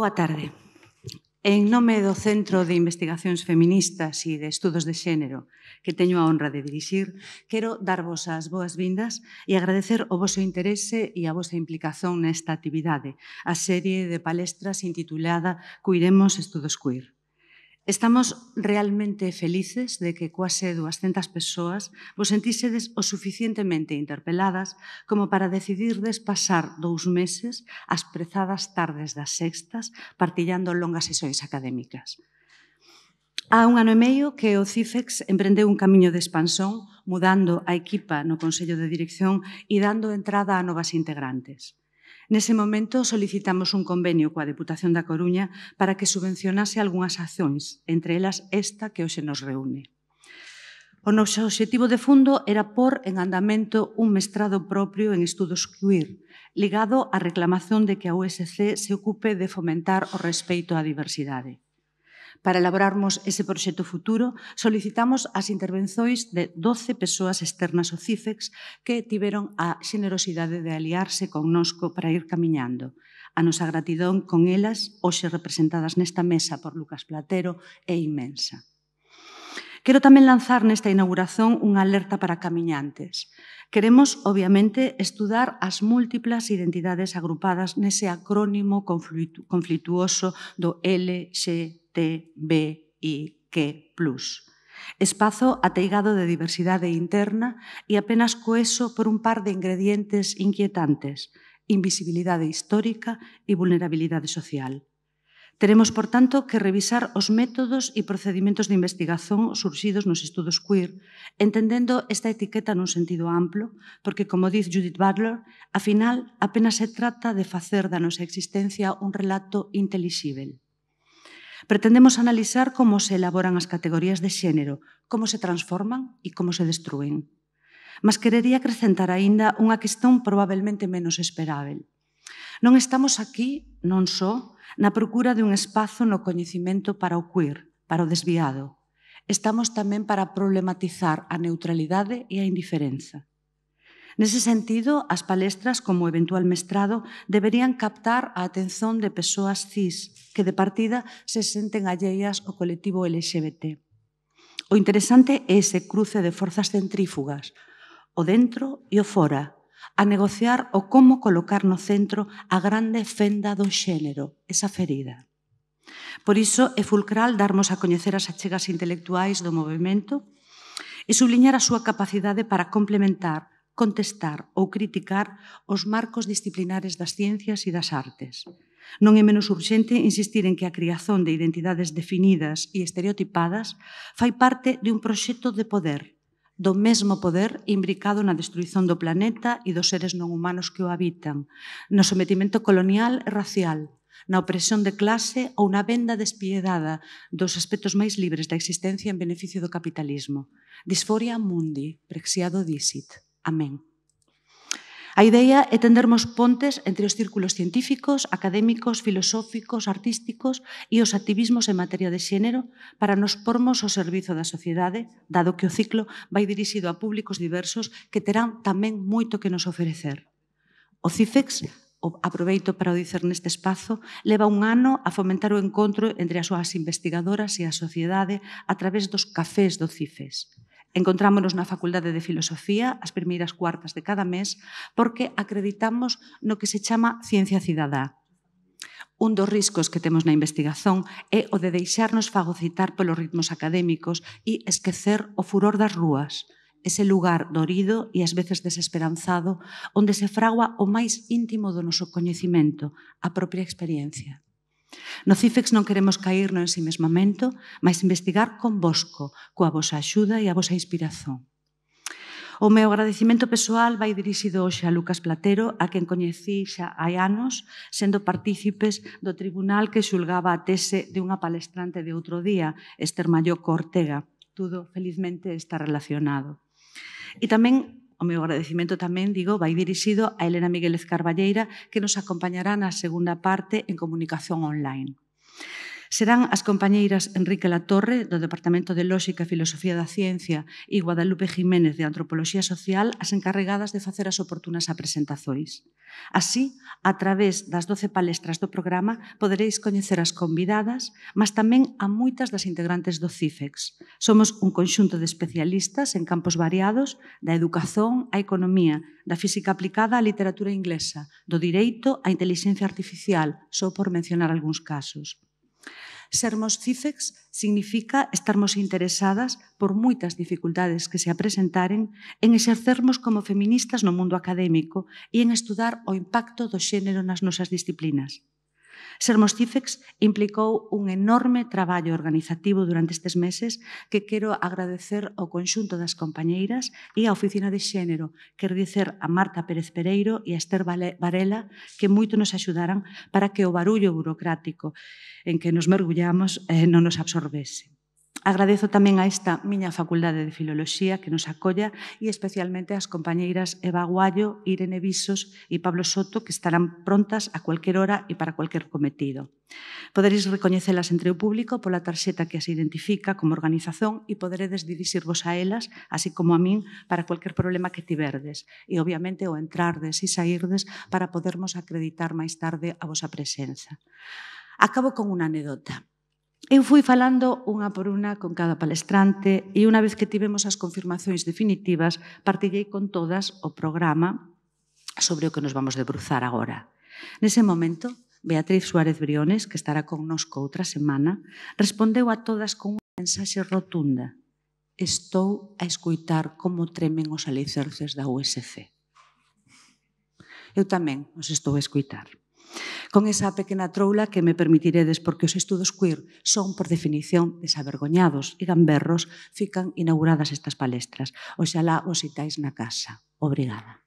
Boa tarde. En nome do Centro de Investigacións Feministas e de Estudos de Xénero, que teño a honra de dirixir, quero darvos as boas vindas e agradecer o voso interese e a vosa implicación nesta actividade, a serie de palestras intitulada Cuiremos Estudos Queer. Estamos realmente felices de que quase 200 persoas vos sentísedes o suficientemente interpeladas como para decidirdes pasar dous meses as prezadas tardes das sextas partillando longas sesións académicas. Há un ano e meio que o CIFEX emprendeu un camiño de expansión mudando a equipa no Consello de Dirección e dando entrada a novas integrantes. Nese momento solicitamos un convenio coa Deputación da Coruña para que subvencionase algunhas accións, entre elas esta que hoxe nos reúne. O noso objetivo de fundo era por en andamento un mestrado propio en estudos queer, ligado á reclamación de que a USC se ocupe de fomentar o respeito á diversidade para elaborarmos ese proxecto futuro, solicitamos as intervenzois de 12 persoas externas ao CIFEX que tiveron a xenerosidade de aliarse con nosco para ir camiñando. A nosa gratidón con elas, hoxe representadas nesta mesa por Lucas Platero, é inmensa. Quero tamén lanzar nesta inauguración unha alerta para camiñantes. Queremos, obviamente, estudar as múltiplas identidades agrupadas nese acrónimo conflituoso do L, LGTBIQ+. Espazo ateigado de diversidade interna e apenas coeso por un par de ingredientes inquietantes, invisibilidade histórica e vulnerabilidade social. Teremos, por tanto, que revisar os métodos e procedimentos de investigación surxidos nos estudos queer, entendendo esta etiqueta nun sentido amplo, porque, como diz Judith Butler, a final apenas se trata de facer da nosa existencia un relato intelixible. Pretendemos analizar como se elaboran as categorías de xénero, como se transforman e como se destruen. Mas querería acrescentar aínda unha questón probablemente menos esperável. Non estamos aquí, non só, na procura de un espazo no coñecimento para o queer, para o desviado. Estamos tamén para problematizar a neutralidade e a indiferenza. Nese sentido, as palestras como eventual mestrado deberían captar a atención de persoas cis que de partida se senten alleias ao colectivo LGBT. O interesante é ese cruce de forzas centrífugas, o dentro e o fora, a negociar o como colocar no centro a grande fenda do xénero, esa ferida. Por iso é fulcral darmos a coñecer as achegas intelectuais do movimento e subliñar a súa capacidade para complementar contestar ou criticar os marcos disciplinares das ciencias e das artes. Non é menos urxente insistir en que a criazón de identidades definidas e estereotipadas fai parte de un proxecto de poder, do mesmo poder imbricado na destruición do planeta e dos seres non humanos que o habitan, no sometimento colonial e racial, na opresión de clase ou na venda despiedada dos aspectos máis libres da existencia en beneficio do capitalismo. Disforia mundi, prexiado dixit. Amén. A idea é tendermos pontes entre os círculos científicos, académicos, filosóficos, artísticos e os activismos en materia de xénero para nos pormos ao servizo da sociedade, dado que o ciclo vai dirixido a públicos diversos que terán tamén moito que nos ofrecer. O CIFEX, o aproveito para o dicer neste espazo, leva un ano a fomentar o encontro entre as súas investigadoras e a sociedade a través dos cafés do CIFES. Encontrámonos na Facultade de Filosofía as primeiras cuartas de cada mes porque acreditamos no que se chama ciencia cidadá. Un dos riscos que temos na investigación é o de deixarnos fagocitar polos ritmos académicos e esquecer o furor das rúas, ese lugar dorido e ás veces desesperanzado onde se fragua o máis íntimo do noso coñecimento, a propia experiencia. No CIFEX non queremos cair no ensimesmamento, mas investigar convosco, coa vosa axuda e a vosa inspiración. O meu agradecimento persoal vai dirixido hoxe a Lucas Platero, a quen coñecí xa hai anos, sendo partícipes do tribunal que xulgaba a tese de unha palestrante de outro día, Esther Mayo Cortega. Tudo, felizmente, está relacionado. E tamén O meu agradecimento tamén, digo, vai dirixido a Elena Migueles Carballeira, que nos acompañará na segunda parte en comunicación online. Serán as compañeiras Enrique Torre, do Departamento de Lóxica e Filosofía da Ciencia, e Guadalupe Jiménez, de Antropoloxía Social, as encarregadas de facer as oportunas apresentazois. Así, a través das 12 palestras do programa, podereis coñecer as convidadas, mas tamén a moitas das integrantes do CIFEX. Somos un conxunto de especialistas en campos variados, da educación á economía, da física aplicada á literatura inglesa, do direito á inteligencia artificial, só por mencionar algúns casos. Sermos CIFEX significa estarmos interesadas por moitas dificultades que se apresentaren en exercermos como feministas no mundo académico e en estudar o impacto do xénero nas nosas disciplinas. Ser Mostifex implicou un enorme traballo organizativo durante estes meses que quero agradecer ao conxunto das compañeiras e á Oficina de Xénero, quer dicer a Marta Pérez Pereiro e a Esther Varela, que moito nos axudaran para que o barullo burocrático en que nos mergullamos eh, non nos absorbese. Agradezo tamén a esta miña Facultade de Filoloxía que nos acolla e especialmente ás compañeiras Eva Guallo, Irene Visos e Pablo Soto que estarán prontas a cualquier hora e para cualquier cometido. Poderéis recoñecelas entre o público pola tarxeta que as identifica como organización e poderedes dirixirvos a elas, así como a min, para cualquier problema que tiverdes. E, obviamente, o entrardes e sairdes para podermos acreditar máis tarde a vosa presenza. Acabo con unha anedota. Eu fui falando unha por unha con cada palestrante e unha vez que tivemos as confirmacións definitivas, partillei con todas o programa sobre o que nos vamos debruzar agora. Nese momento, Beatriz Suárez Briones, que estará connosco outra semana, respondeu a todas con unha mensaxe rotunda. Estou a escuitar como tremen os alicerces da USC. Eu tamén os estou a escuitar. Con esa pequena troula que me permitiredes porque os estudos queer son, por definición, desavergoñados e gamberros, fican inauguradas estas palestras. Oxalá os itais na casa. Obrigada.